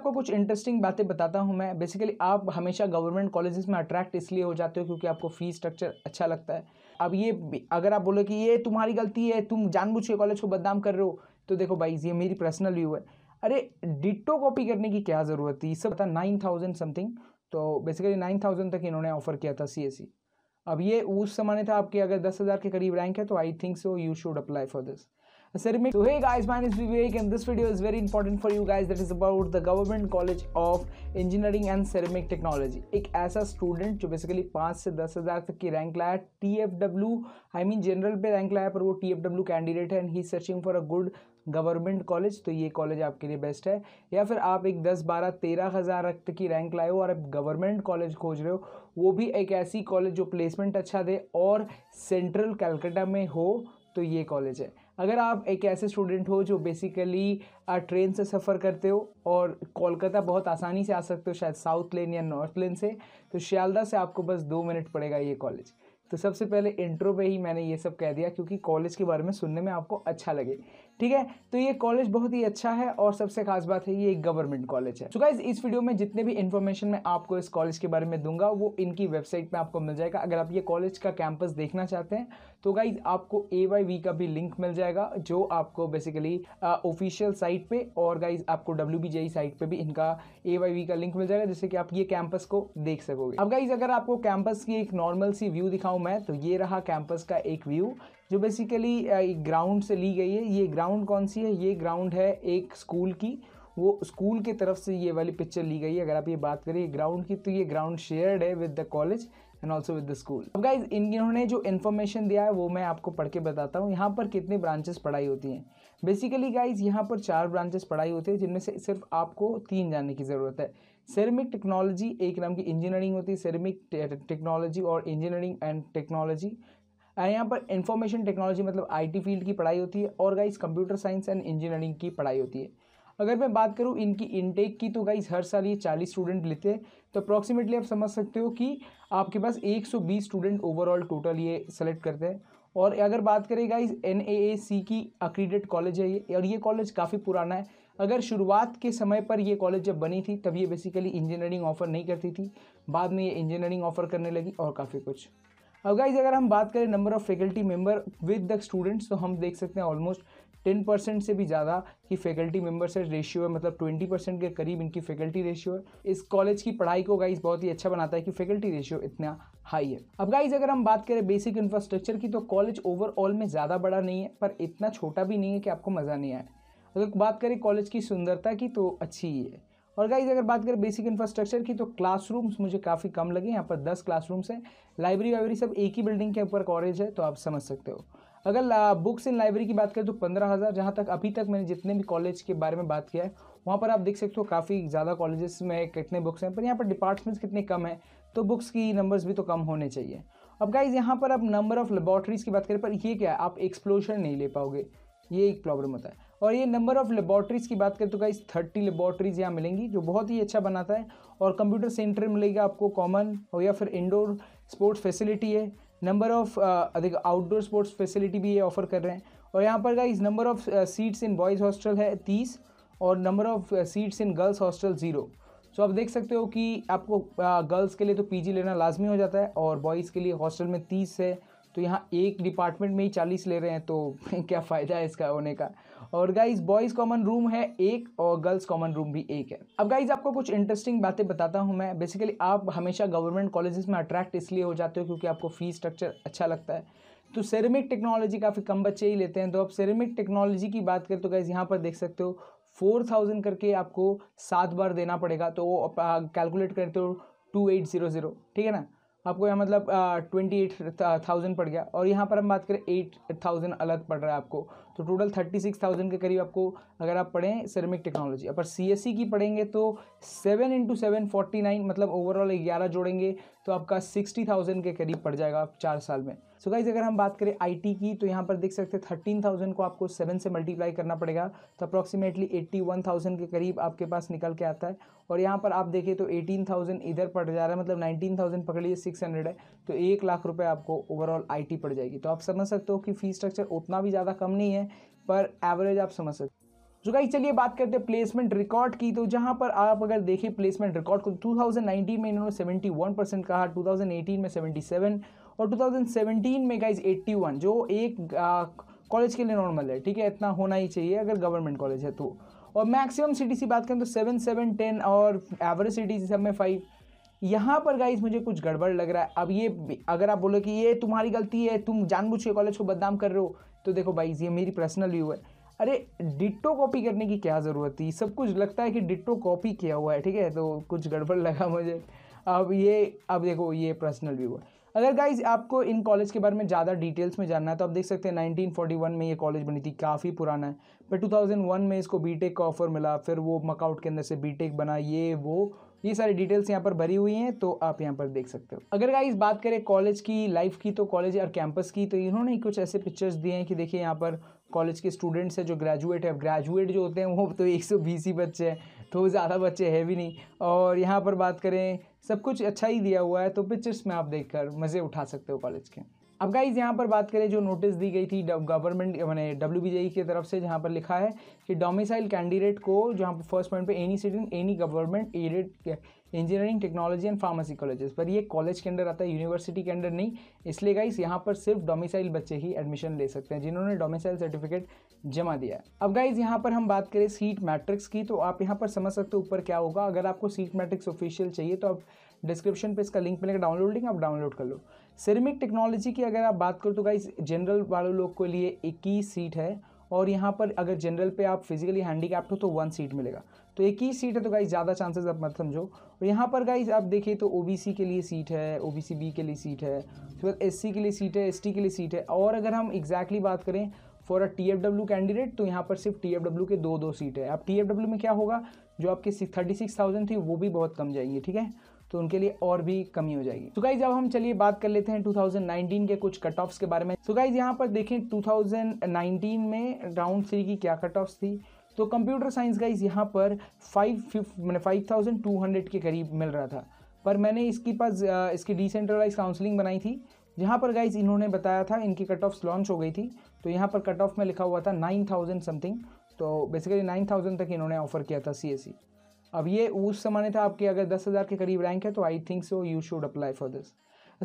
आपको कुछ इंटरेस्टिंग बातें बताता हूँ मैं बेसिकली आप हमेशा गवर्नमेंट कॉलेजेस में अट्रैक्ट इसलिए हो जाते हो क्योंकि आपको फ़ी स्ट्रक्चर अच्छा लगता है अब ये अगर आप बोलो कि ये तुम्हारी गलती है तुम जानबूझ के कॉलेज को बदनाम कर रहे हो तो देखो भाई ये मेरी पर्सनल व्यू है अरे डिटो कॉपी करने की क्या ज़रूरत थी इससे पता नाइन थाउजेंड समथिंग तो बेसिकली नाइन थाउजेंड तक इन्होंने ऑफ़र किया था सी एस e। अब ये उस समय था आपके अगर दस हज़ार के करीब रैंक है तो I think so you should apply for this ceramic. So hey guys, my name is Vivek and this video is very important for you guys that is about the Government College of Engineering and Ceramic Technology. ek aisa student jo basically 5 se 10000 tak ki rank laya tfw i mean general pe rank laya par wo tfw candidate hai and he is searching for a good government college तो ये college आपके लिए best है या फिर आप एक दस बारह तेरह हज़ार रक्त की रैंक लाए हो और आप गवर्नमेंट कॉलेज खोज रहे हो वो भी एक ऐसी कॉलेज जो प्लेसमेंट अच्छा दे और सेंट्रल कैलकाटा में हो तो ये कॉलेज है अगर आप एक ऐसे स्टूडेंट हो जो बेसिकली ट्रेन से सफ़र करते हो और कोलकाता बहुत आसानी से आ सकते हो शायद साउथ लेन या नॉर्थ लेन से तो शियालदा से आपको बस दो मिनट पड़ेगा ये कॉलेज तो सबसे पहले इंट्रो पे ही मैंने ये सब कह दिया क्योंकि कॉलेज के बारे में सुनने में आपको अच्छा लगे ठीक है तो ये कॉलेज बहुत ही अच्छा है और सबसे खास बात है ये एक गवर्नमेंट कॉलेज है चुका इस वीडियो में जितने भी इन्फॉर्मेशन मैं आपको इस कॉलेज के बारे में दूंगा वो इनकी वेबसाइट पे आपको मिल जाएगा अगर आप ये कॉलेज का कैंपस देखना चाहते हैं तो गाइज आपको ए वाई वी का भी लिंक मिल जाएगा जो आपको बेसिकली ऑफिशियल साइट पे और गाइज आपको डब्ल्यू बी जे साइट पे भी इनका ए वाई वी का लिंक मिल जाएगा जिससे कि आप ये कैंपस को देख सकोगे अब गाइज अगर आपको कैंपस की एक नॉर्मल सी व्यू दिखाऊं मैं तो ये रहा कैंपस का एक व्यू जो बेसिकली uh, ग्राउंड से ली गई है ये ग्राउंड कौन सी है ये ग्राउंड है एक स्कूल की वो स्कूल की तरफ से ये वाली पिक्चर ली गई है अगर आप ये बात करें ग्राउंड की तो ये ग्राउंड शेयर्ड है with the college and also with the school अब गाइज इन्होंने जो इन्फॉर्मेशन दिया है वो मैं आपको पढ़ के बताता हूँ यहाँ पर कितने ब्रांचेस पढ़ाई होती हैं बेसिकली गाइज यहाँ पर चार ब्रांचेस पढ़ाई होती है जिनमें से सिर्फ आपको तीन जानने की ज़रूरत है सेरेमिक टेक्नोलॉजी एक नाम की इंजीनियरिंग होती है सेरेमिक टेक्नोलॉजी और इंजीनियरिंग एंड टेक्नोलॉजी यहाँ पर इंफॉर्मेशन टेक्नोलॉजी मतलब आईटी फील्ड की पढ़ाई होती है और guys computer science and engineering की पढ़ाई होती है अगर मैं बात करूँ इनकी इनटेक की तो गाइज हर साल ये चालीस स्टूडेंट लेते हैं तो अप्रॉक्सीमेटली आप समझ सकते हो कि आपके पास एक सौ बीस स्टूडेंट ओवरऑल टोटल ये सेलेक्ट करते हैं और अगर बात करें गाइज एन की अक्रीडेड कॉलेज है ये और ये कॉलेज काफ़ी पुराना है अगर शुरुआत के समय पर ये कॉलेज जब बनी थी तब ये बेसिकली इंजीनियरिंग ऑफ़र नहीं करती थी बाद में ये इंजीनियरिंग ऑफ़र करने लगी और काफ़ी कुछ अब गाइज अगर हम बात करें number of faculty member with the students तो हम देख सकते हैं ऑलमोस्ट टेन परसेंट से भी ज़्यादा की फैकल्टी मेम्बर से रेशियो है मतलब ट्वेंटी परसेंट के करीब इनकी फैकल्टी रेशियो है इस कॉलेज की पढ़ाई को गाइज बहुत ही अच्छा बनाता है कि फैकल्टी रेशियो इतना हाई है अब गाइज अगर हम बात करें बेसिक इंफ्रास्ट्रक्चर की तो कॉलेज ओवरऑल में ज़्यादा बड़ा नहीं है पर इतना छोटा भी नहीं है कि आपको मज़ा नहीं आए अगर बात करें कॉलेज की सुंदरता की तो अच्छी ही है और गाइज अगर बात करें बेसिक इंफ्रास्ट्रक्चर की तो क्लासरूम्स मुझे काफ़ी कम लगे यहाँ पर दस क्लासरूम्स हैं लाइब्रेरी वाइब्रेरी सब एक ही बिल्डिंग के ऊपर कॉलेज है तो आप समझ सकते हो अगर बुक्स इन लाइब्रेरी की बात करें तो पंद्रह हज़ार जहाँ तक अभी तक मैंने जितने भी कॉलेज के बारे में बात किया है वहाँ पर आप देख सकते हो काफ़ी ज़्यादा कॉलेजेस में कितने बुक्स हैं पर यहाँ पर डिपार्टमेंट्स कितने कम हैं तो बुक्स की नंबर्स भी तो कम होने चाहिए अब गाइज यहाँ पर आप नंबर ऑफ़ लेबॉटरीज़ की बात करें पर ये क्या है आप एक्सप्लोशन नहीं ले पाओगे ये एक प्रॉब्लम होता है और ये नंबर ऑफ़ लेबॉटरीज़ की बात करें तो गाइज थर्टी लेबॉटरीज़ यहाँ मिलेंगी जो बहुत ही अच्छा बनाता है और कंप्यूटर सेंटर मिलेगा आपको कॉमन हो या फिर इंडोर स्पोर्ट्स फैसिलिटी है नंबर ऑफ uh, देखो आउटडोर स्पोर्ट्स फैसिलिटी भी ये ऑफर कर रहे हैं और यहाँ पर guys number of seats in boys hostel है तीस और number of seats in girls hostel zero so आप देख सकते हो कि आपको गर्ल्स uh, के लिए तो पीजी लेना लाजमी हो जाता है और बॉयज़ के लिए हॉस्टल में तीस है तो यहाँ एक डिपार्टमेंट में ही चालीस ले रहे हैं तो क्या फ़ायदा है इसका होने का और गाइज बॉयज़ कॉमन रूम है एक और गर्ल्स कॉमन रूम भी एक है अब गाइज आपको कुछ इंटरेस्टिंग बातें बताता हूँ मैं बेसिकली आप हमेशा गवर्नमेंट कॉलेजेस में अट्रैक्ट इसलिए हो जाते हो क्योंकि आपको फीस स्ट्रक्चर अच्छा लगता है तो सेरेमिक टेक्नोलॉजी काफ़ी कम बच्चे ही लेते हैं तो आप सेरेमिक टेक्नोलॉजी की बात करें तो गाइज यहाँ पर देख सकते हो फोर थाउजेंड करके आपको सात बार देना पड़ेगा तो वो कैलकुलेट करते हो टू एट ज़ीरो ज़ीरो ठीक है ना आपको यहाँ मतलब ट्वेंटी एट थाउजेंड पड़ गया और यहाँ पर हम बात करें एट थाउजेंड अलग पड़ रहा है आपको तो टोटल थर्टी सिक्स थाउजेंड के करीब आपको अगर आप पढ़ें सिरेमिक टेक्नोलॉजी अगर सी एस सी की पढ़ेंगे तो seven into seven forty nine मतलब ओवरऑल ग्यारह जोड़ेंगे तो आपका सिक्सटी थाउजेंड के करीब पड़ जाएगा आप चार साल में सो so गाइज अगर हम बात करें आईटी की तो यहाँ पर देख सकते हैं थर्टीन थाउजेंड को आपको सेवन से मल्टीप्लाई करना पड़ेगा तो अप्रॉक्सीमेटली एट्टी वन थाउजेंड के करीब आपके पास निकल के आता है और यहाँ पर आप देखें तो एटीन थाउजेंड इधर पड़ जा रहा है मतलब नाइनटीन थाउजेंड पकड़िए सिक्स हंड्रेड है तो एक लाख रुपए आपको ओवरऑल आईटी पड़ जाएगी तो आप समझ सकते हो कि फी स्ट्रक्चर उतना भी ज़्यादा कम नहीं है पर एवरेज आप समझ सकते हो जो गाइस चलिए बात करते हैं प्लेसमेंट रिकॉर्ड की तो जहाँ पर आप अगर देखें प्लेसमेंट रिकॉर्ड को 2019 तो में इन्होंने 71 परसेंट कहा 2018 में 77 और 2017 में गाइस 81 जो एक कॉलेज के लिए नॉर्मल है ठीक है इतना होना ही चाहिए अगर गवर्नमेंट कॉलेज है तो और मैक्सिमम सिटी सी बात करें तो सेवन सेवन टेन और एवरेज सिटी सब में फाइव यहाँ पर गाइज मुझे कुछ गड़बड़ लग रहा है अब ये अगर आप बोलो कि ये तुम्हारी गलती है तुम जानबूझ के कॉलेज को बदनाम कर रहे हो तो देखो भाई ये मेरी पर्सनल व्यू है अरे डिट्टो कॉपी करने की क्या ज़रूरत थी सब कुछ लगता है कि डिट्टो कॉपी किया हुआ है ठीक है तो कुछ गड़बड़ लगा मुझे अब ये अब देखो ये पर्सनल व्यू है अगर गाइज आपको इन कॉलेज के बारे में ज़्यादा डिटेल्स में जानना है तो आप देख सकते हैं 1941 में ये कॉलेज बनी थी काफ़ी पुराना है पर 2001 में इसको बीटेक का ऑफ़र मिला फिर वो मकआउट के अंदर से बीटेक बना ये वो ये सारी डिटेल्स यहाँ पर भरी हुई हैं तो आप यहाँ पर देख सकते हो अगर गाइस बात करें कॉलेज की लाइफ की तो कॉलेज और कैंपस की तो इन्होंने कुछ ऐसे पिक्चर्स दिए हैं कि देखिए यहाँ पर कॉलेज के स्टूडेंट्स हैं जो ग्रेजुएट है ग्रेजुएट जो होते हैं वो तो एक सौ बीस ही बच्चे हैं तो ज़्यादा बच्चे हैं भी नहीं और यहाँ पर बात करें सब कुछ अच्छा ही दिया हुआ है तो पिक्चर्स में आप कर मज़े उठा सकते हो कॉलेज के अब गाइज यहाँ पर बात करें जो नोटिस दी गई थी गवर्नमेंट मैंने डब्ल्यू की तरफ से जहाँ पर लिखा है कि डोमिसाइल कैंडिडेट को जहाँ पर फर्स्ट पॉइंट पे any citizen any government aided engineering technology and pharmacy colleges पर ये कॉलेज के अंडर आता है यूनिवर्सिटी के अंडर नहीं इसलिए गाइस यहाँ पर सिर्फ डोमिसाइल बच्चे ही एडमिशन ले सकते हैं जिन्होंने डोमिसाइल सर्टिफिकेट जमा दिया है अब गाइज यहाँ पर हम बात करें सीट मैट्रिक्स की तो आप यहाँ पर समझ सकते हो ऊपर क्या होगा अगर आपको सीट मैट्रिक्स ऑफिशियल चाहिए तो आप डिस्क्रिप्शन पर इसका लिंक मिलेगा डाउनलोडिंग आप डाउनलोड कर लो सिरेमिक टेक्नोलॉजी की अगर आप बात करो तो गाइज जनरल वालों लोग के लिए इक्कीस सीट है और यहाँ पर अगर जनरल पे आप फिजिकली हैंडी हो तो वन सीट मिलेगा तो एक ही सीट है तो गाइज ज़्यादा चांसेस आप मत समझो और यहाँ पर गाइज आप देखिए तो ओबीसी के लिए सीट है ओबीसी बी के लिए सीट है उसके बाद एस के लिए सीट है एस के लिए सीट है और अगर हम एग्जैक्टली बात करें फॉर अ टी कैंडिडेट तो यहाँ पर सिर्फ टी के दो दो सीट है अब टी में क्या होगा जो आपके सिक्स थर्टी सिक्स थाउजेंड थी वो भी बहुत कम जाएंगे ठीक है तो उनके लिए और भी कमी हो जाएगी तो गाइज अब हम चलिए बात कर लेते हैं 2019 के कुछ कट ऑफ्स के बारे में तो गाइज यहाँ पर देखें 2019 में राउंड थ्री की क्या कट ऑफ्स थी तो कंप्यूटर साइंस गाइज यहाँ पर फाइव मैंने फाइव थाउजेंड टू हंड्रेड के करीब मिल रहा था पर मैंने इसके पास इसकी डिसेंट्रलाइज काउंसलिंग बनाई थी जहाँ पर गाइज इन्होंने बताया था इनकी कट ऑफ लॉन्च हो गई थी तो यहाँ पर कट ऑफ में लिखा हुआ था नाइन थाउजेंड समथिंग तो बेसिकली नाइन थाउजेंड तक इन्होंने ऑफर किया था सी एस सी अब ये उस समय था आपके अगर दस हज़ार के करीब रैंक है तो I think so you should apply for this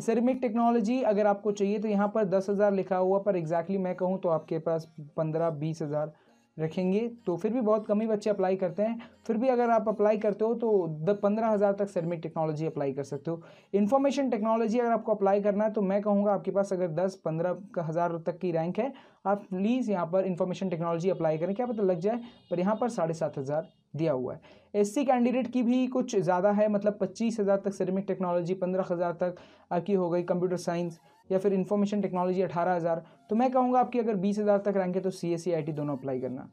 ceramic technology अगर आपको चाहिए तो यहाँ पर दस हज़ार लिखा हुआ पर एग्जैक्टली exactly मैं कहूँ तो आपके पास पंद्रह बीस हज़ार रखेंगे तो फिर भी बहुत कम ही बच्चे अप्लाई करते हैं फिर भी अगर आप अप्लाई करते हो तो द पंद्रह हज़ार तक सेरमिक टेक्नोलॉजी अप्लाई कर सकते हो इन्फॉर्मेशन टेक्नोलॉजी अगर आपको अप्लाई करना है तो मैं कहूँगा आपके पास अगर दस पंद्रह हज़ार तक की रैंक है आप प्लीज़ यहाँ पर इन्फॉर्मेशन टेक्नोलॉजी अप्लाई करें क्या पता लग जाए पर यहाँ पर साढ़े सात हज़ार दिया हुआ है एससी कैंडिडेट की भी कुछ ज़्यादा है मतलब पच्चीस हज़ार तक सिरेमिक टेक्नोलॉजी पंद्रह हज़ार तक आपकी हो गई कंप्यूटर साइंस या फिर इंफॉर्मेशन टेक्नोलॉजी अठारह हज़ार तो मैं कहूँगा आपकी अगर बीस हज़ार तक रैंक है तो सी एस e, दोनों अप्लाई करना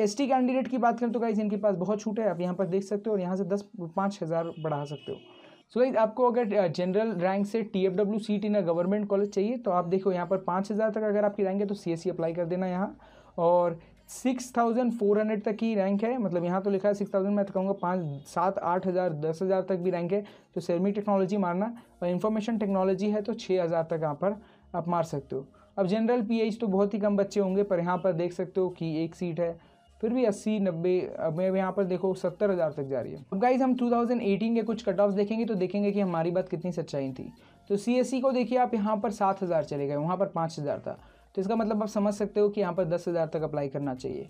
एस टी कैंडिडेट की बात करें तो गाइज इनके पास बहुत छूट है आप यहाँ पर देख सकते हो और यहाँ से दस पाँच हज़ार बढ़ा सकते हो सो so गाइज आपको अगर जनरल रैंक से T F W seat in a government college चाहिए तो आप देखो यहाँ पर पाँच हज़ार तक अगर आपकी रैंक है तो सी एस सी अप्लाई कर देना यहाँ और सिक्स थाउजेंड फोर हंड्रेड तक ही रैंक है मतलब यहाँ तो लिखा है सिक्स थाउजेंड मैं तो कहूँगा पाँच सात आठ हज़ार दस हज़ार तक भी रैंक है तो सेमी टेक्नोलॉजी मारना और इन्फॉर्मेशन टेक्नोलॉजी है तो छः हज़ार तक यहाँ पर आप मार सकते हो अब जनरल पी तो बहुत ही कम बच्चे होंगे पर यहाँ पर देख सकते हो कि एक सीट है फिर भी अस्सी नब्बे अब यहाँ पर देखो सत्तर हज़ार तक जा रही है अब गाइज हम टू के कुछ कट ऑफ देखेंगे तो देखेंगे कि हमारी बात कितनी सच्चाई थी तो सी e को देखिए आप यहाँ पर सात हज़ार चले गए वहाँ पर पाँच हज़ार था तो इसका मतलब आप समझ सकते हो कि यहाँ पर दस हज़ार तक अप्लाई करना चाहिए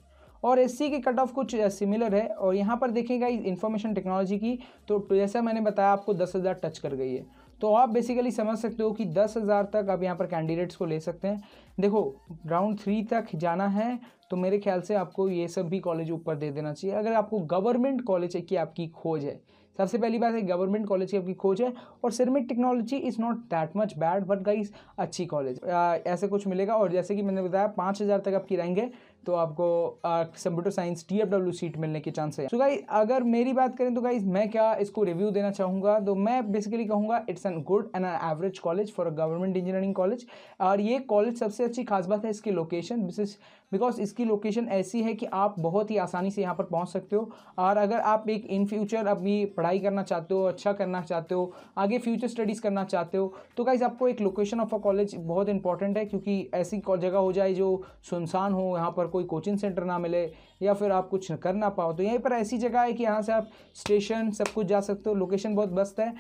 और एस के कट ऑफ कुछ सिमिलर है और यहाँ पर देखेगा इन्फॉर्मेशन टेक्नोलॉजी की तो जैसा मैंने बताया आपको दस हज़ार टच कर गई है तो आप बेसिकली समझ सकते हो कि दस हज़ार तक आप यहाँ पर कैंडिडेट्स को ले सकते हैं देखो राउंड थ्री तक जाना है तो मेरे ख्याल से आपको ये सब भी कॉलेज ऊपर दे देना चाहिए अगर आपको गवर्नमेंट कॉलेज की आपकी खोज है सबसे पहली बात है गवर्नमेंट कॉलेज की आपकी खोज है और ceramic technology is not that much bad but guys अच्छी कॉलेज ऐसे कुछ मिलेगा और जैसे कि मैंने बताया पाँच हज़ार तक आपकी रैंक है तो आपको कंप्यूटर साइंस टी सीट मिलने के चांस है तो गाइज अगर मेरी बात करें तो गाइज मैं क्या इसको रिव्यू देना चाहूँगा तो मैं बेसिकली कहूँगा it's an good and average college for a government engineering college और ये कॉलेज सबसे अच्छी खास बात है इसकी लोकेशन बिकॉज इसकी लोकेशन ऐसी है कि आप बहुत ही आसानी से यहाँ पर पहुँच सकते हो और अगर आप एक इन फ्यूचर अपनी पढ़ाई करना चाहते हो अच्छा करना चाहते हो आगे फ्यूचर स्टडीज़ करना चाहते हो तो गाइज़ आपको एक लोकेशन ऑफ अ कॉलेज बहुत इंपॉर्टेंट है क्योंकि ऐसी जगह हो जाए जो सुनसान हो यहाँ पर कोई कोचिंग सेंटर ना मिले या फिर आप कुछ कर ना पाओ तो यहीं पर ऐसी जगह है कि यहाँ से आप स्टेशन सब कुछ जा सकते हो लोकेशन बहुत बस्त है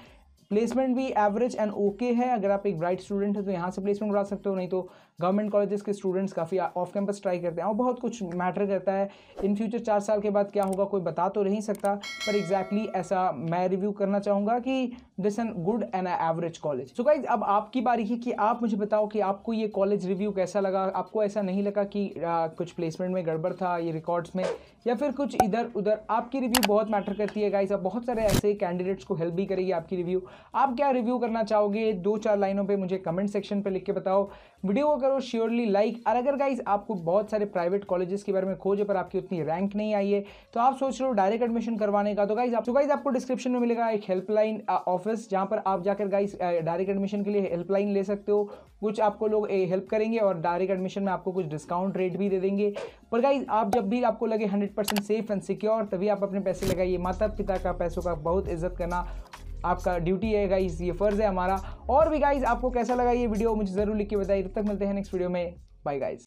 प्लेसमेंट भी एवरेज एंड ओके है अगर आप एक ब्राइट स्टूडेंट है तो यहाँ से प्लेसमेंट बढ़ा सकते हो नहीं तो गवर्नमेंट कॉलेजेस के स्टूडेंट्स काफ़ी ऑफ कैंपस ट्राई करते हैं और बहुत कुछ मैटर करता है इन फ्यूचर चार साल के बाद क्या होगा कोई बता तो नहीं सकता पर एग्जैक्टली exactly ऐसा मैं रिव्यू करना चाहूँगा कि this an good and average college so guys अब आपकी बारी है कि आप मुझे बताओ कि आपको ये कॉलेज रिव्यू कैसा लगा आपको ऐसा नहीं लगा कि आ, कुछ प्लेसमेंट में गड़बड़ था ये रिकॉर्ड्स में या फिर कुछ इधर उधर आपकी रिव्यू बहुत मैटर करती है गाइज अब बहुत सारे ऐसे कैंडिडेट्स को हेल्प भी करेगी आपकी रिव्यू आप क्या रिव्यू करना चाहोगे दो चार लाइनों पे मुझे कमेंट सेक्शन पे लिख के बताओ वीडियो को करो श्योरली लाइक और अगर गाइज आपको बहुत सारे प्राइवेट कॉलेजेस के बारे में खोज पर आपकी उतनी रैंक नहीं आई है तो आप सोच रहे हो डायरेक्ट एडमिशन करवाने का तो गाइज आप तो गाइज आपको डिस्क्रिप्शन में मिलेगा एक हेल्पलाइन ऑफिस uh, जहाँ पर आप जाकर गाइज डायरेक्ट एडमिशन के लिए हेल्पलाइन ले सकते हो कुछ आपको लोग हेल्प करेंगे और डायरेक्ट एडमिशन में आपको कुछ डिस्काउंट रेट भी दे देंगे पर गाइज आप जब भी आपको लगे hundred percent safe and secure तभी आप अपने पैसे लगाइए माता पिता का पैसों का बहुत इज्जत करना आपका ड्यूटी है गाइज ये फ़र्ज़ है हमारा और भी गाइज आपको कैसा लगा ये वीडियो मुझे ज़रूर लिख के बताइए तब तक मिलते हैं नेक्स्ट वीडियो में बाय गाइज